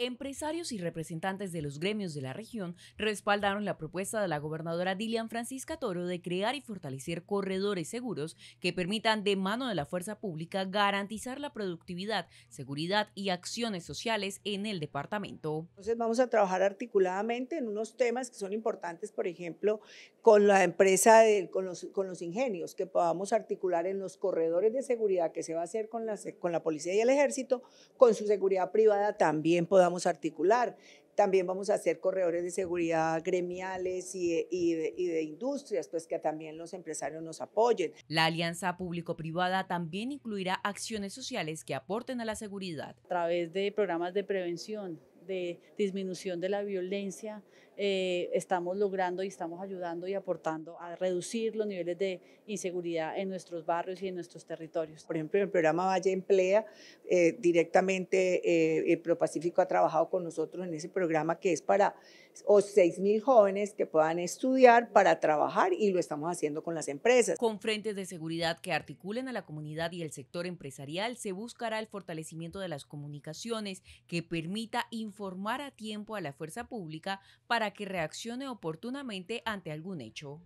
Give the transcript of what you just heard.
Empresarios y representantes de los gremios de la región respaldaron la propuesta de la gobernadora Dilian Francisca Toro de crear y fortalecer corredores seguros que permitan de mano de la fuerza pública garantizar la productividad, seguridad y acciones sociales en el departamento. Entonces vamos a trabajar articuladamente en unos temas que son importantes, por ejemplo, con la empresa, con, los, ingenios, que podamos articular en los corredores de seguridad que se va a hacer con la, con la policía y el ejército, con su seguridad privada también podamos a articular. También vamos a hacer corredores de seguridad gremiales y, de, y de industrias, pues que también los empresarios nos apoyen. La alianza público-privada también incluirá acciones sociales que aporten a la seguridad. A través de programas de prevención, de disminución de la violencia, eh, estamos logrando y estamos ayudando y aportando a reducir los niveles de inseguridad en nuestros barrios y en nuestros territorios. Por ejemplo, el programa Valle Emplea, eh, directamente eh, el ProPacífico ha trabajado con nosotros en ese programa que es para o 6 mil jóvenes que puedan estudiar para trabajar y lo estamos haciendo con las empresas. Con frentes de seguridad que articulen a la comunidad y el sector empresarial, se buscará el fortalecimiento de las comunicaciones que permita informar a tiempo a la fuerza pública para que reaccione oportunamente ante algún hecho.